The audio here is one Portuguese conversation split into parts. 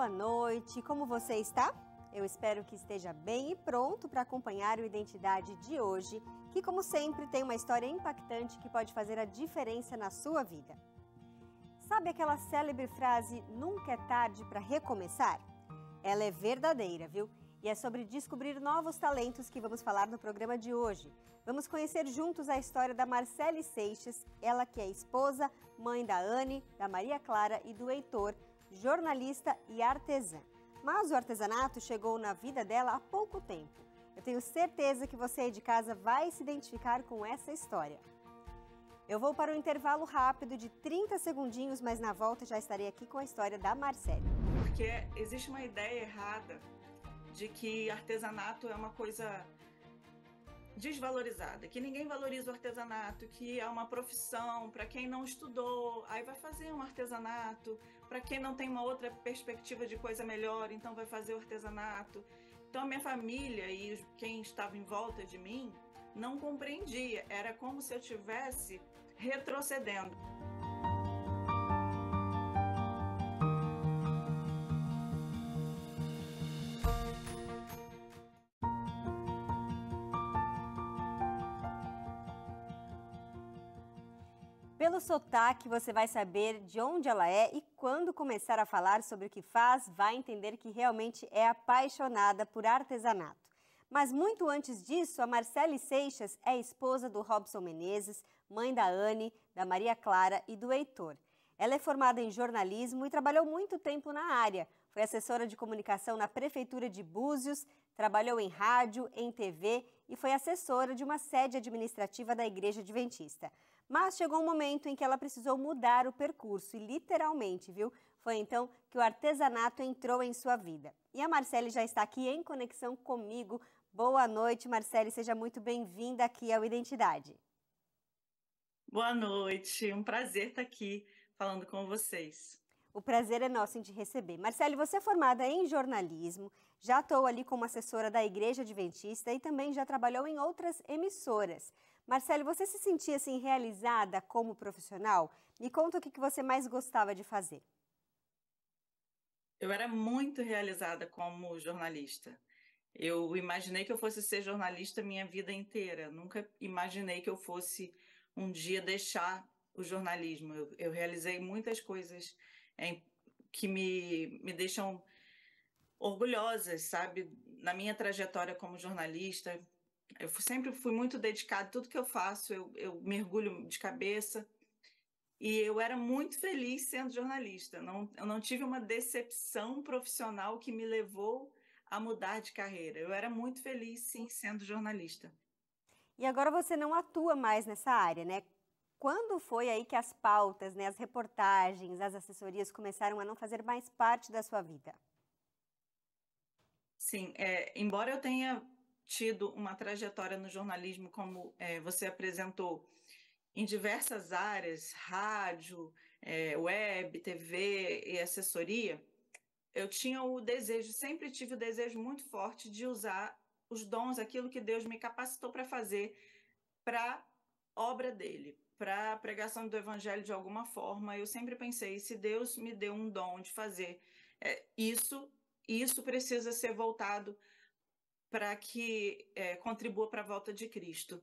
boa noite. Como você está? Eu espero que esteja bem e pronto para acompanhar o Identidade de hoje, que, como sempre, tem uma história impactante que pode fazer a diferença na sua vida. Sabe aquela célebre frase: nunca é tarde para recomeçar? Ela é verdadeira, viu? E é sobre descobrir novos talentos que vamos falar no programa de hoje. Vamos conhecer juntos a história da Marcele Seixas, ela que é esposa, mãe da Anne, da Maria Clara e do Heitor, jornalista e artesã. Mas o artesanato chegou na vida dela há pouco tempo. Eu tenho certeza que você aí de casa vai se identificar com essa história. Eu vou para um intervalo rápido de 30 segundinhos, mas na volta já estarei aqui com a história da Marcele. Porque existe uma ideia errada de que artesanato é uma coisa desvalorizada, que ninguém valoriza o artesanato, que é uma profissão para quem não estudou, aí vai fazer um artesanato, para quem não tem uma outra perspectiva de coisa melhor, então vai fazer o artesanato. Então a minha família e quem estava em volta de mim não compreendia, era como se eu tivesse retrocedendo. Pelo sotaque, você vai saber de onde ela é e quando começar a falar sobre o que faz, vai entender que realmente é apaixonada por artesanato. Mas muito antes disso, a Marcele Seixas é esposa do Robson Menezes, mãe da Anne, da Maria Clara e do Heitor. Ela é formada em jornalismo e trabalhou muito tempo na área. Foi assessora de comunicação na Prefeitura de Búzios, trabalhou em rádio, em TV e foi assessora de uma sede administrativa da Igreja Adventista. Mas chegou um momento em que ela precisou mudar o percurso, e literalmente, viu? Foi então que o artesanato entrou em sua vida. E a Marcele já está aqui em conexão comigo. Boa noite, Marcele, seja muito bem-vinda aqui ao Identidade. Boa noite, um prazer estar aqui falando com vocês. O prazer é nosso em te receber. Marcele, você é formada em jornalismo, já atuou ali como assessora da Igreja Adventista e também já trabalhou em outras emissoras. Marcelo, você se sentia assim realizada como profissional? Me conta o que você mais gostava de fazer. Eu era muito realizada como jornalista. Eu imaginei que eu fosse ser jornalista minha vida inteira. Nunca imaginei que eu fosse um dia deixar o jornalismo. Eu, eu realizei muitas coisas em, que me, me deixam orgulhosas, sabe? Na minha trajetória como jornalista, eu sempre fui muito dedicada, tudo que eu faço eu, eu mergulho de cabeça. E eu era muito feliz sendo jornalista. Não, eu não tive uma decepção profissional que me levou a mudar de carreira. Eu era muito feliz, sim, sendo jornalista. E agora você não atua mais nessa área, né? Quando foi aí que as pautas, né, as reportagens, as assessorias começaram a não fazer mais parte da sua vida? Sim, é, embora eu tenha tido uma trajetória no jornalismo, como é, você apresentou, em diversas áreas rádio, é, web, TV e assessoria eu tinha o desejo, sempre tive o desejo muito forte de usar os dons, aquilo que Deus me capacitou para fazer, para obra dele, para pregação do evangelho de alguma forma. Eu sempre pensei, se Deus me deu um dom de fazer é, isso, isso precisa ser voltado para que é, contribua para a volta de Cristo.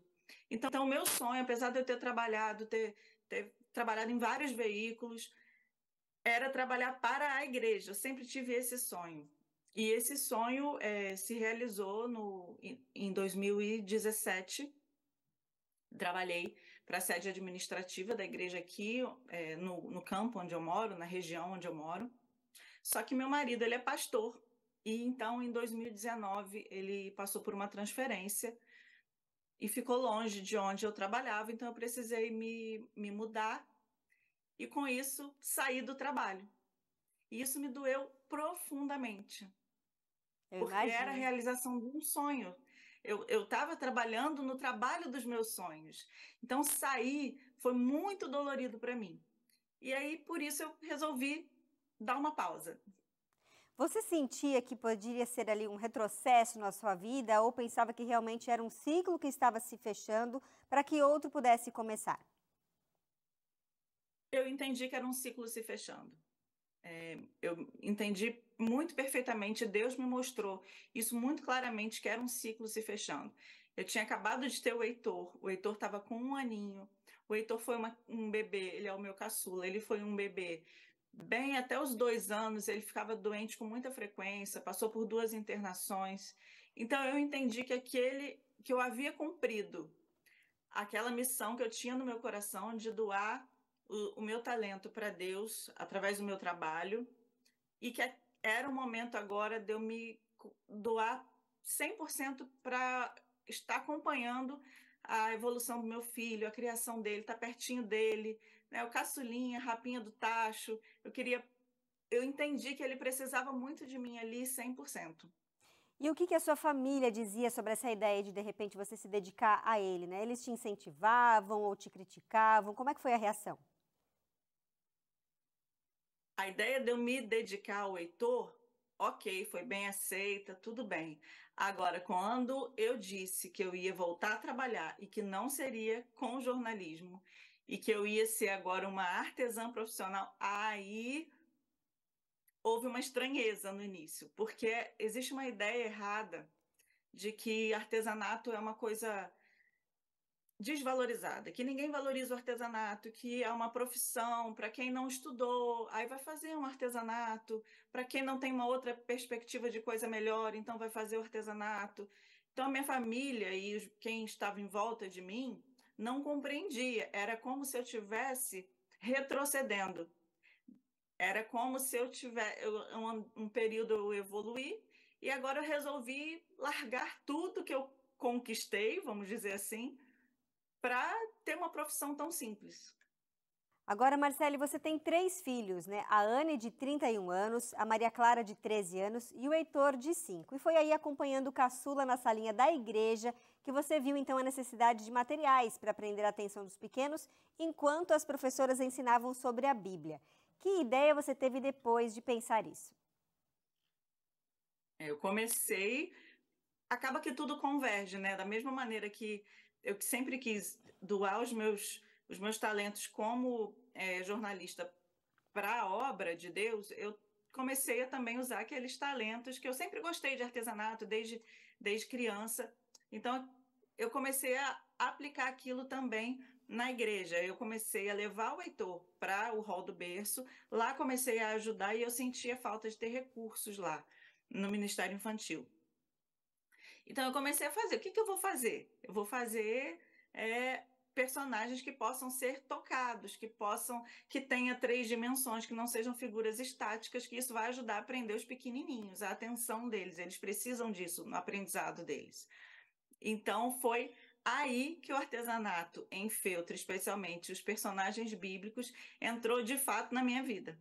Então, então, o meu sonho, apesar de eu ter trabalhado, ter, ter trabalhado em vários veículos, era trabalhar para a igreja. Eu sempre tive esse sonho. E esse sonho é, se realizou no, em 2017. Trabalhei para a sede administrativa da igreja aqui, é, no, no campo onde eu moro, na região onde eu moro. Só que meu marido, ele é pastor. E então, em 2019, ele passou por uma transferência e ficou longe de onde eu trabalhava, então eu precisei me, me mudar e, com isso, sair do trabalho. E isso me doeu profundamente. Eu porque era a realização de um sonho. Eu estava trabalhando no trabalho dos meus sonhos. Então, sair foi muito dolorido para mim. E aí, por isso, eu resolvi dar uma pausa. Você sentia que poderia ser ali um retrocesso na sua vida ou pensava que realmente era um ciclo que estava se fechando para que outro pudesse começar? Eu entendi que era um ciclo se fechando. É, eu entendi muito perfeitamente, Deus me mostrou isso muito claramente, que era um ciclo se fechando. Eu tinha acabado de ter o Heitor, o Heitor estava com um aninho, o Heitor foi uma, um bebê, ele é o meu caçula, ele foi um bebê Bem, até os dois anos ele ficava doente com muita frequência, passou por duas internações. Então eu entendi que aquele que eu havia cumprido aquela missão que eu tinha no meu coração de doar o, o meu talento para Deus através do meu trabalho e que era o momento agora de eu me doar 100% para estar acompanhando a evolução do meu filho, a criação dele, estar tá pertinho dele, né, o caçulinha, rapinha do tacho. Eu queria. Eu entendi que ele precisava muito de mim ali 100%. E o que, que, a sua família dizia sobre essa ideia de, de repente, você se dedicar a ele? Né? Eles te incentivavam ou te criticavam? Como é que foi a reação? A ideia de eu me dedicar ao Heitor, ok, foi bem aceita, tudo bem. Agora, quando eu disse que eu ia voltar a trabalhar e que não seria com jornalismo, e que eu ia ser agora uma artesã profissional, aí houve uma estranheza no início, porque existe uma ideia errada de que artesanato é uma coisa desvalorizada, que ninguém valoriza o artesanato, que é uma profissão para quem não estudou, aí vai fazer um artesanato, para quem não tem uma outra perspectiva de coisa melhor, então vai fazer o artesanato. Então a minha família e quem estava em volta de mim não compreendia. Era como se eu tivesse retrocedendo. Era como se eu tivesse um, um, período eu evoluí e agora eu resolvi largar tudo que eu conquistei, vamos dizer assim, para ter uma profissão tão simples. Agora, Marcele, você tem três filhos, né? A Anne, de 31 anos, a Maria Clara, de 13 anos e o Heitor, de 5. E foi aí acompanhando o caçula na salinha da igreja que você viu, então, a necessidade de materiais para prender a atenção dos pequenos enquanto as professoras ensinavam sobre a Bíblia. Que ideia você teve depois de pensar isso? É, eu comecei. Acaba que tudo converge, né? Da mesma maneira que eu sempre quis doar os meus os meus talentos como é, jornalista para a obra de Deus, eu comecei a também usar aqueles talentos que eu sempre gostei de artesanato desde, desde criança. Então, eu comecei a aplicar aquilo também na igreja. Eu comecei a levar o Heitor para o hall do berço. Lá comecei a ajudar e eu sentia falta de ter recursos lá no Ministério Infantil. Então eu comecei a fazer. O que, que eu vou fazer? Eu vou fazer é, personagens que possam ser tocados, que possam, que tenha três dimensões, que não sejam figuras estáticas, que isso vai ajudar a aprender os pequenininhos, a atenção deles, eles precisam disso no aprendizado deles. Então foi aí que o artesanato em feltro, especialmente os personagens bíblicos, entrou de fato na minha vida.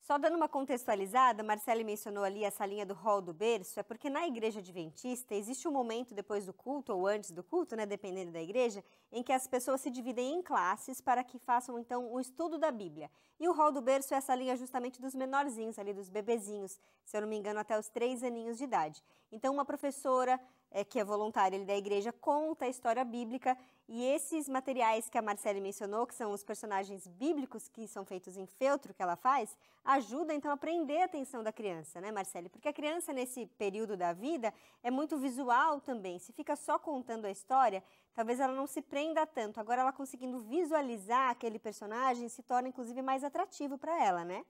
Só dando uma contextualizada, Marcele mencionou ali essa linha do hall do berço, é porque na igreja adventista existe um momento depois do culto ou antes do culto, né, dependendo da igreja, em que as pessoas se dividem em classes para que façam então o estudo da Bíblia. E o rol do berço é essa linha justamente dos menorzinhos, ali dos bebezinhos, se eu não me engano, até os três aninhos de idade. Então, uma professora é, que é voluntária da igreja conta a história bíblica e esses materiais que a Marcele mencionou, que são os personagens bíblicos que são feitos em feltro que ela faz, ajuda então a prender a atenção da criança, né, Marcele? Porque a criança nesse período da vida é muito visual também. Se fica só contando a história, Talvez ela não se prenda tanto. Agora ela conseguindo visualizar aquele personagem se torna inclusive mais atrativo para ela, né?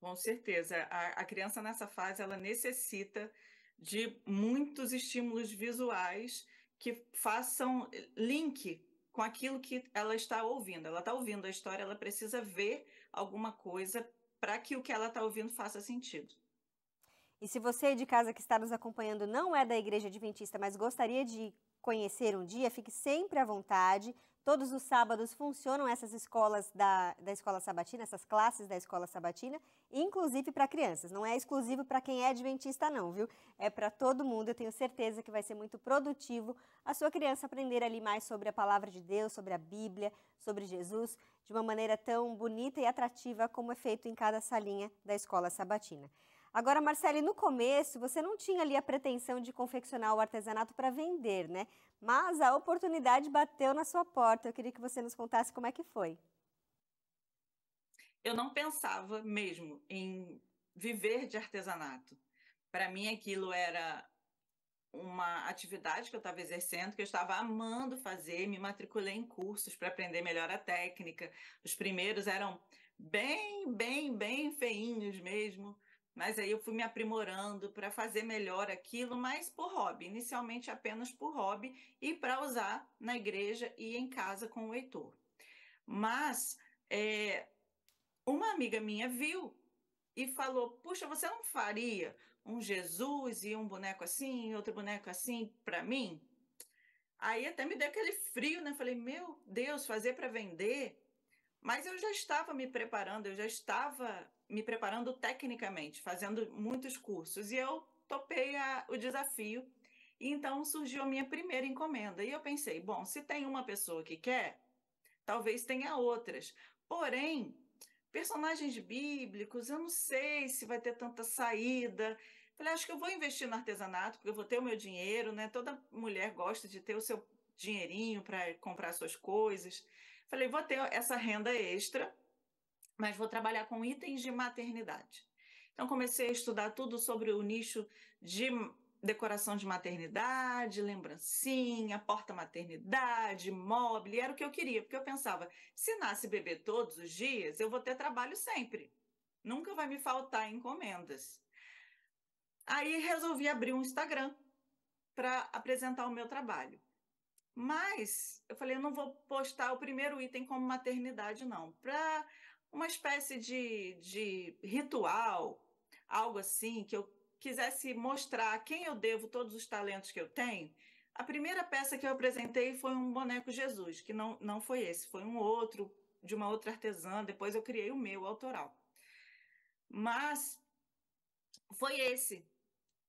Com certeza. A, a, criança nessa fase ela necessita de muitos estímulos visuais que façam link com aquilo que ela está ouvindo. Ela está ouvindo a história, ela precisa ver alguma coisa para que o que ela está ouvindo faça sentido. E se você de casa que está nos acompanhando não é da Igreja Adventista, mas gostaria de conhecer um dia, fique sempre à vontade. Todos os sábados funcionam essas escolas da, da escola sabatina, essas classes da escola sabatina, inclusive para crianças. Não é exclusivo para quem é adventista, não, viu? É para todo mundo. Eu tenho certeza que vai ser muito produtivo a sua criança aprender ali mais sobre a palavra de Deus, sobre a Bíblia, sobre Jesus, de uma maneira tão bonita e atrativa como é feito em cada salinha da escola sabatina. Agora, Marcele, no começo você não tinha ali a pretensão de confeccionar o artesanato para vender, né? Mas a oportunidade bateu na sua porta. Eu queria que você nos contasse como é que foi. Eu não pensava mesmo em viver de artesanato. Para mim, aquilo era uma atividade que eu estava exercendo, que eu estava amando fazer, me matriculei em cursos para aprender melhor a técnica. Os primeiros eram bem, bem, bem feinhos mesmo, mas aí eu fui me aprimorando para fazer melhor aquilo, mas por hobby, inicialmente apenas por hobby e para usar na igreja e em casa com o Heitor. Mas é, uma amiga minha viu e falou: Puxa, você não faria um Jesus e um boneco assim, outro boneco assim para mim? Aí até me deu aquele frio, né? Falei: Meu Deus, fazer para vender? Mas eu já estava me preparando, eu já estava me preparando tecnicamente, fazendo muitos cursos, e eu topei a, o desafio. E então surgiu a minha primeira encomenda. E eu pensei, bom, se tem uma pessoa que quer, talvez tenha outras. Porém, personagens bíblicos, eu não sei se vai ter tanta saída. Falei, ah, acho que eu vou investir no artesanato, porque eu vou ter o meu dinheiro, né? Toda mulher gosta de ter o seu dinheirinho para comprar suas coisas. Falei, vou ter essa renda extra mas vou trabalhar com itens de maternidade. Então, comecei a estudar tudo sobre o nicho de decoração de maternidade, lembrancinha, porta-maternidade, móvel, era o que eu queria, porque eu pensava, se nasce bebê todos os dias, eu vou ter trabalho sempre. Nunca vai me faltar encomendas. Aí resolvi abrir um Instagram para apresentar o meu trabalho. Mas eu falei, eu não vou postar o primeiro item como maternidade, não. Para uma espécie de, de ritual, algo assim, que eu quisesse mostrar a quem eu devo todos os talentos que eu tenho, a primeira peça que eu apresentei foi um boneco Jesus, que não, não foi esse, foi um outro, de uma outra artesã. Depois eu criei o meu, o autoral. Mas foi esse.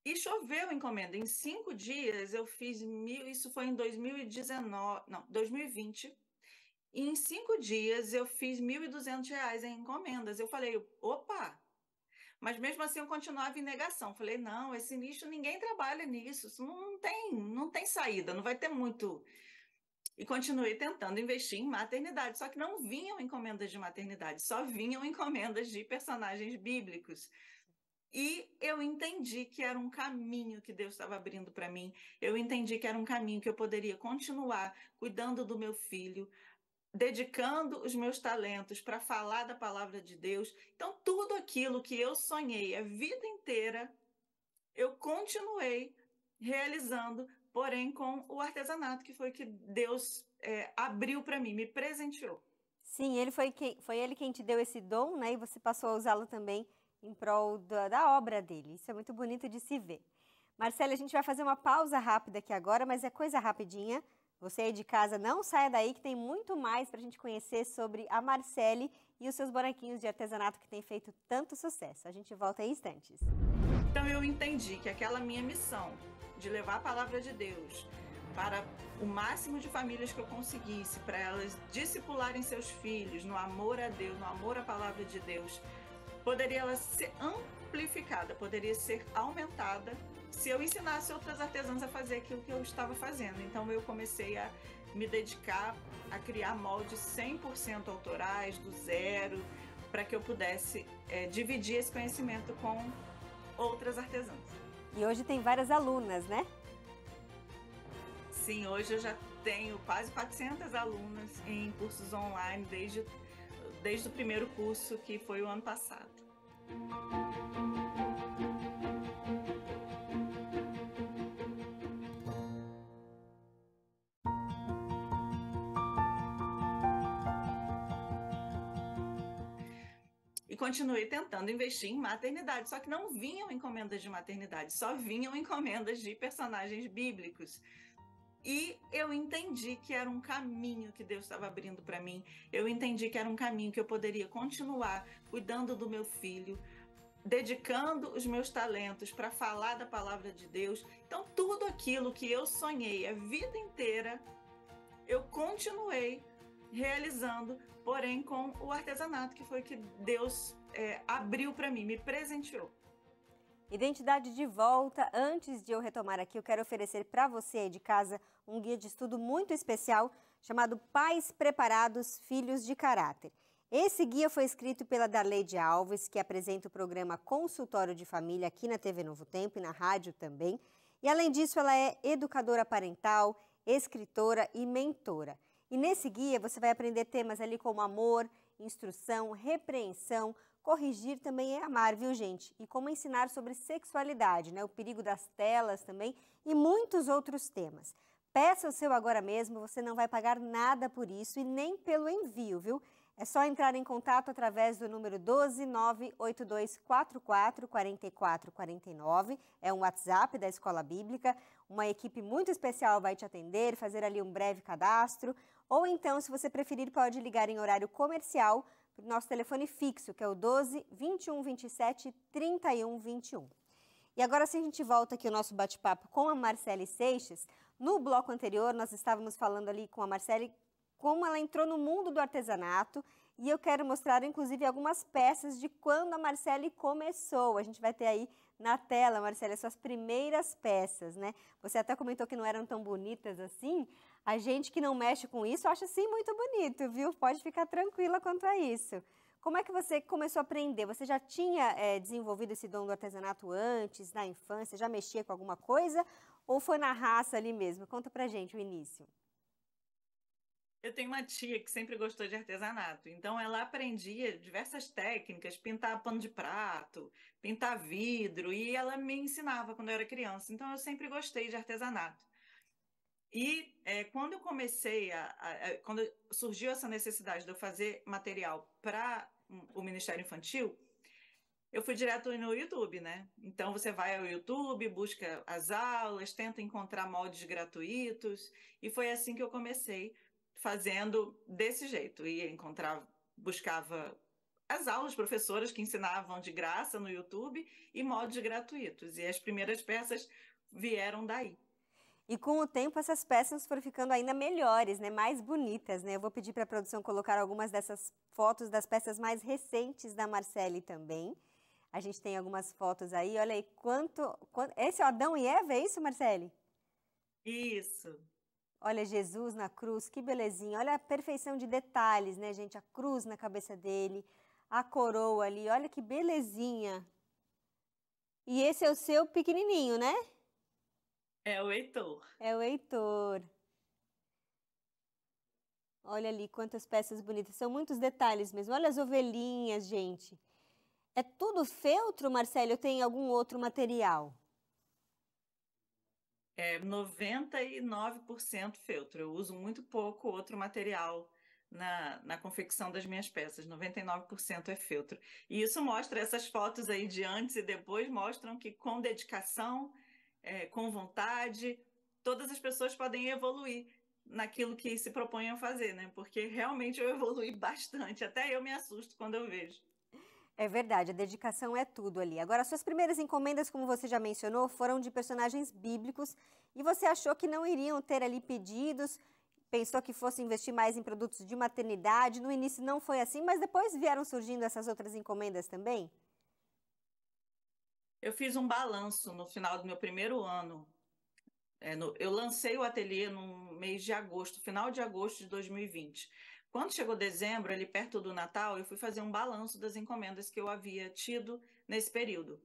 E choveu encomenda. Em cinco dias eu fiz mil. Isso foi em 2019. Não, 2020. E em cinco dias eu fiz R$ 1.200 em encomendas. Eu falei, opa! Mas mesmo assim eu continuava em negação. Falei, não, esse nicho ninguém trabalha nisso, isso não tem, não tem saída, não vai ter muito. E continuei tentando investir em maternidade, só que não vinham encomendas de maternidade, só vinham encomendas de personagens bíblicos. E eu entendi que era um caminho que Deus estava abrindo para mim. Eu entendi que era um caminho que eu poderia continuar cuidando do meu filho, dedicando os meus talentos para falar da palavra de Deus. Então, tudo aquilo que eu sonhei a vida inteira, eu continuei realizando, porém com o artesanato, que foi que Deus é, abriu para mim, me presenteou. Sim, ele foi, quem, foi ele quem te deu esse dom, né? E você passou a usá-lo também em prol da, da obra dele. Isso é muito bonito de se ver. Marcela, a gente vai fazer uma pausa rápida aqui agora, mas é coisa rapidinha. Você aí de casa não saia daí que tem muito mais para a gente conhecer sobre a Marcele e os seus bonequinhos de artesanato que tem feito tanto sucesso. A gente volta em instantes. Então eu entendi que aquela minha missão de levar a palavra de Deus para o máximo de famílias que eu conseguisse, para elas discipularem seus filhos no amor a Deus, no amor à palavra de Deus, poderia ela ser amplificada, poderia ser aumentada se eu ensinasse outras artesãs a fazer aquilo que eu estava fazendo. Então eu comecei a me dedicar a criar moldes 100% autorais, do zero, para que eu pudesse é, dividir esse conhecimento com outras artesãs. E hoje tem várias alunas, né? Sim, hoje eu já tenho quase 400 alunas em cursos online desde, desde o primeiro curso, que foi o ano passado. e continuei tentando investir em maternidade, só que não vinham encomendas de maternidade, só vinham encomendas de personagens bíblicos. E eu entendi que era um caminho que Deus estava abrindo para mim. Eu entendi que era um caminho que eu poderia continuar cuidando do meu filho, dedicando os meus talentos para falar da palavra de Deus. Então, tudo aquilo que eu sonhei a vida inteira, eu continuei realizando, porém com o artesanato, que foi que Deus é, abriu para mim, me presenteou. Identidade de volta. Antes de eu retomar aqui, eu quero oferecer para você aí de casa um guia de estudo muito especial chamado Pais Preparados, Filhos de Caráter. Esse guia foi escrito pela Darleide Alves, que apresenta o programa Consultório de Família aqui na TV Novo Tempo e na rádio também. E além disso, ela é educadora parental, escritora e mentora. E nesse guia você vai aprender temas ali como amor, instrução, repreensão, corrigir também é amar, viu, gente? E como ensinar sobre sexualidade, né? O perigo das telas também e muitos outros temas. Peça o seu agora mesmo, você não vai pagar nada por isso e nem pelo envio, viu? É só entrar em contato através do número 12982444449. É um WhatsApp da Escola Bíblica. Uma equipe muito especial vai te atender, fazer ali um breve cadastro. Ou então, se você preferir, pode ligar em horário comercial para o nosso telefone fixo, que é o 12 21 27 31 21. E agora, se a gente volta aqui o nosso bate-papo com a Marcele Seixas, no bloco anterior nós estávamos falando ali com a Marcele como ela entrou no mundo do artesanato e eu quero mostrar, inclusive, algumas peças de quando a Marcele começou. A gente vai ter aí na tela, Marcele, as suas primeiras peças, né? Você até comentou que não eram tão bonitas assim. A gente que não mexe com isso acha, sim, muito bonito, viu? Pode ficar tranquila quanto a isso. Como é que você começou a aprender? Você já tinha é, desenvolvido esse dom do artesanato antes, na infância? Já mexia com alguma coisa? Ou foi na raça ali mesmo? Conta pra gente o início. Eu tenho uma tia que sempre gostou de artesanato, então ela aprendia diversas técnicas, pintar pano de prato, pintar vidro, e ela me ensinava quando eu era criança. Então eu sempre gostei de artesanato. E é, quando eu comecei a, a, a, quando surgiu essa necessidade de eu fazer material para o Ministério Infantil, eu fui direto no YouTube, né? Então você vai ao YouTube, busca as aulas, tenta encontrar moldes gratuitos, e foi assim que eu comecei fazendo desse jeito. e encontrava buscava as aulas professoras que ensinavam de graça no YouTube e modos gratuitos. E as primeiras peças vieram daí. E com o tempo essas peças foram ficando ainda melhores, né? Mais bonitas, né? Eu vou pedir para a produção colocar algumas dessas fotos das peças mais recentes da Marcele também. A gente tem algumas fotos aí. Olha aí quanto, quanto... esse é o Adão e Eva, é isso, Marcele? Isso. Olha Jesus na cruz, que belezinha. Olha a perfeição de detalhes, né, gente? A cruz na cabeça dele, a coroa ali, olha que belezinha. E esse é o seu pequenininho, né? É o Heitor. É o Heitor. Olha ali quantas peças bonitas. São muitos detalhes mesmo. Olha as ovelhinhas, gente. É tudo feltro, Marcelo? Ou tem algum outro material? é 99% feltro. Eu uso muito pouco outro material na, na confecção das minhas peças. 99% é feltro. E isso mostra, essas fotos aí de antes e depois mostram que com dedicação, é, com vontade, todas as pessoas podem evoluir naquilo que se propõem a fazer, né? Porque realmente eu evolui bastante. Até eu me assusto quando eu vejo. É verdade, a dedicação é tudo ali. Agora, suas primeiras encomendas, como você já mencionou, foram de personagens bíblicos e você achou que não iriam ter ali pedidos, pensou que fosse investir mais em produtos de maternidade. No início não foi assim, mas depois vieram surgindo essas outras encomendas também? Eu fiz um balanço no final do meu primeiro ano. É, no, eu lancei o ateliê no mês de agosto, final de agosto de 2020. Quando chegou dezembro, ali perto do Natal, eu fui fazer um balanço das encomendas que eu havia tido nesse período.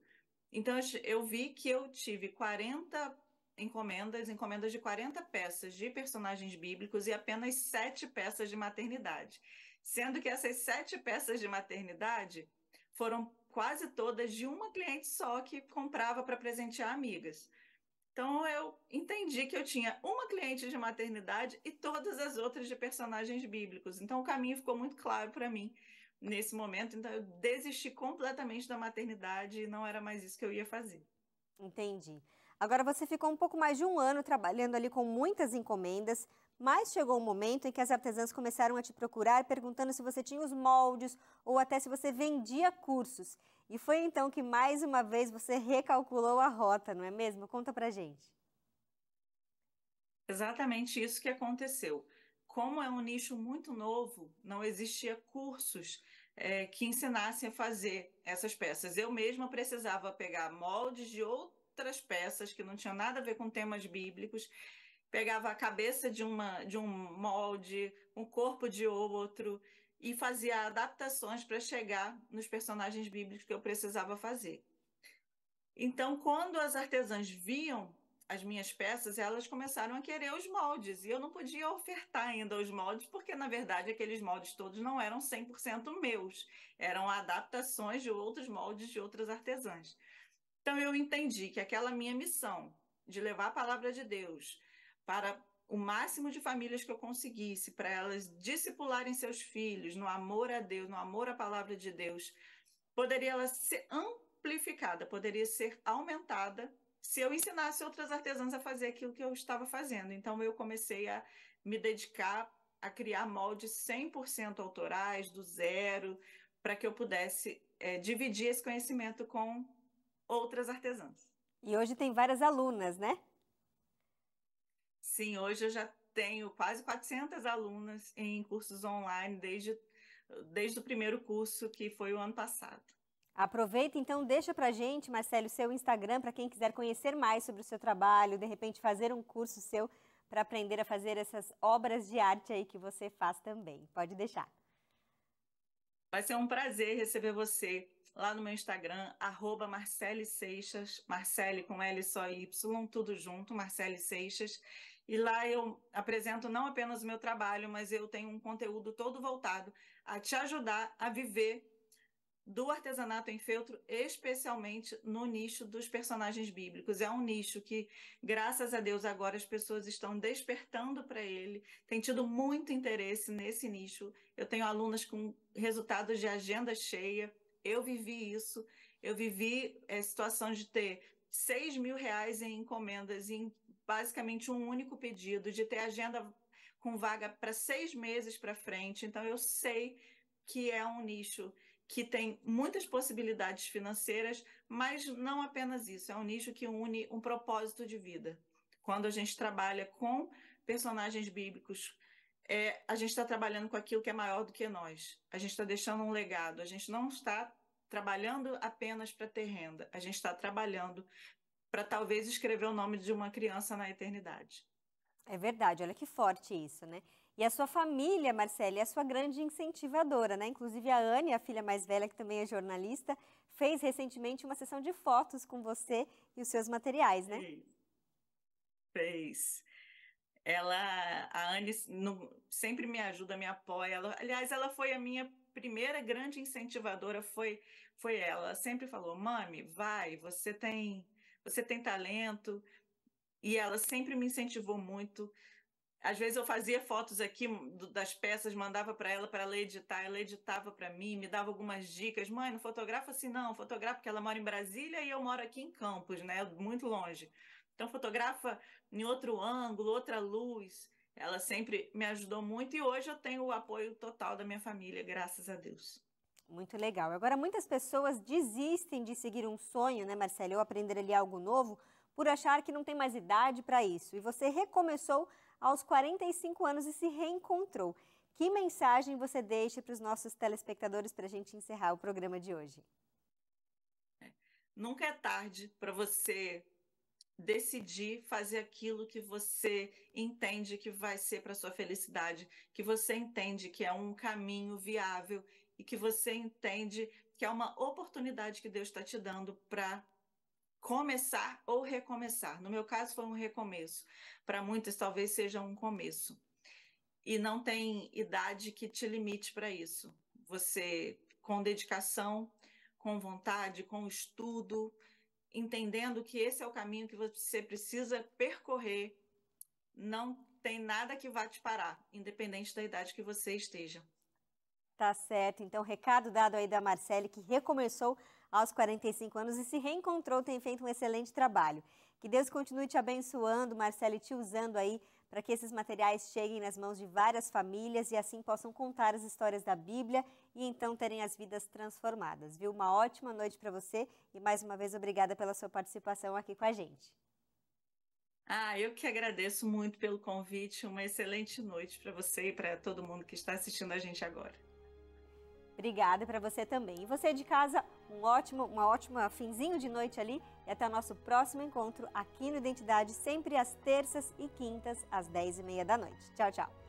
Então, eu vi que eu tive 40 encomendas, encomendas de 40 peças de personagens bíblicos e apenas 7 peças de maternidade. Sendo que essas 7 peças de maternidade foram quase todas de uma cliente só que comprava para presentear amigas. Então eu entendi que eu tinha uma cliente de maternidade e todas as outras de personagens bíblicos. Então o caminho ficou muito claro para mim nesse momento. Então eu desisti completamente da maternidade e não era mais isso que eu ia fazer. Entendi. Agora você ficou um pouco mais de um ano trabalhando ali com muitas encomendas. Mas chegou um momento em que as artesãs começaram a te procurar perguntando se você tinha os moldes ou até se você vendia cursos. E foi então que mais uma vez você recalculou a rota, não é mesmo? Conta pra gente. Exatamente isso que aconteceu. Como é um nicho muito novo, não existia cursos é, que ensinassem a fazer essas peças. Eu mesma precisava pegar moldes de outras peças que não tinham nada a ver com temas bíblicos pegava a cabeça de, uma, de um molde, um corpo de outro, e fazia adaptações para chegar nos personagens bíblicos que eu precisava fazer. Então, quando as artesãs viam as minhas peças, elas começaram a querer os moldes, e eu não podia ofertar ainda os moldes, porque na verdade aqueles moldes todos não eram 100% meus, eram adaptações de outros moldes de outras artesãs. Então eu entendi que aquela minha missão de levar a palavra de Deus, para o máximo de famílias que eu conseguisse, para elas discipularem seus filhos no amor a Deus, no amor à palavra de Deus, poderia ela ser amplificada, poderia ser aumentada se eu ensinasse outras artesãs a fazer aquilo que eu estava fazendo. Então, eu comecei a me dedicar a criar moldes 100% autorais, do zero, para que eu pudesse é, dividir esse conhecimento com outras artesãs. E hoje tem várias alunas, né? Sim, hoje eu já tenho quase 400 alunas em cursos online desde, desde o primeiro curso, que foi o ano passado. Aproveita então, deixa pra gente, Marcelo, o seu Instagram para quem quiser conhecer mais sobre o seu trabalho, de repente fazer um curso seu para aprender a fazer essas obras de arte aí que você faz também. Pode deixar. Vai ser um prazer receber você lá no meu Instagram, arroba Marcele Seixas, Marcele com L só Y, tudo junto, Marcele Seixas. E lá eu apresento não apenas o meu trabalho, mas eu tenho um conteúdo todo voltado a te ajudar a viver do artesanato em feltro, especialmente no nicho dos personagens bíblicos. É um nicho que, graças a Deus, agora as pessoas estão despertando para ele, tem tido muito interesse nesse nicho. Eu tenho alunas com resultados de agenda cheia. Eu vivi isso, eu vivi a eh, situação de ter 6 mil reais em encomendas em basicamente um único pedido de ter agenda com vaga para seis meses para frente. Então, eu sei que é um nicho que tem muitas possibilidades financeiras, mas não apenas isso, é um nicho que une um propósito de vida. Quando a gente trabalha com personagens bíblicos, é, a gente está trabalhando com aquilo que é maior do que nós. A gente está deixando um legado. A gente não está trabalhando apenas para ter renda. A gente está trabalhando para talvez escrever o nome de uma criança na eternidade. É verdade, olha que forte isso, né? E a sua família, Marcele, é a sua grande incentivadora, né? Inclusive a Anne, a filha mais velha, que também é jornalista, fez recentemente uma sessão de fotos com você e os seus materiais, né? Fez. Ela, a Anne sempre me ajuda, me apoia. Ela, aliás, ela foi a minha primeira grande incentivadora, foi, foi Ela sempre falou, mami, vai, você tem você tem talento. E ela sempre me incentivou muito. Às vezes eu fazia fotos aqui das peças, mandava para ela para ela editar, ela editava para mim, me dava algumas dicas. Mãe, não fotografa assim não, fotografa porque ela mora em Brasília e eu moro aqui em Campos, né, muito longe. Então fotografa em outro ângulo, outra luz. Ela sempre me ajudou muito e hoje eu tenho o apoio total da minha família, graças a Deus. Muito legal. Agora, muitas pessoas desistem de seguir um sonho, né, Marcelo, ou aprender ali algo novo, por achar que não tem mais idade para isso. E você recomeçou aos 45 anos e se reencontrou. Que mensagem você deixa para os nossos telespectadores para a gente encerrar o programa de hoje? Nunca é tarde para você decidir fazer aquilo que você entende que vai ser para sua felicidade, que você entende que é um caminho viável e que você entende que é uma oportunidade que Deus está te dando para começar ou recomeçar. No meu caso, foi um recomeço. Para muitas, talvez seja um começo. E não tem idade que te limite para isso. Você, com dedicação, com vontade, com estudo, entendendo que esse é o caminho que você precisa percorrer, não tem nada que vá te parar, independente da idade que você esteja. Tá certo. Então, recado dado aí da Marcele, que recomeçou aos 45 anos e se reencontrou, tem feito um excelente trabalho. Que Deus continue te abençoando, Marcele, te usando aí para que esses materiais cheguem nas mãos de várias famílias e assim possam contar as histórias da Bíblia e então terem as vidas transformadas. Viu? Uma ótima noite para você e mais uma vez obrigada pela sua participação aqui com a gente. Ah, eu que agradeço muito pelo convite. Uma excelente noite para você e para todo mundo que está assistindo a gente agora. Obrigada para você também. E você de casa, um ótimo, uma ótima finzinho de noite ali e até o nosso próximo encontro aqui no Identidade, sempre às terças e quintas, às 10h30 da noite. Tchau, tchau.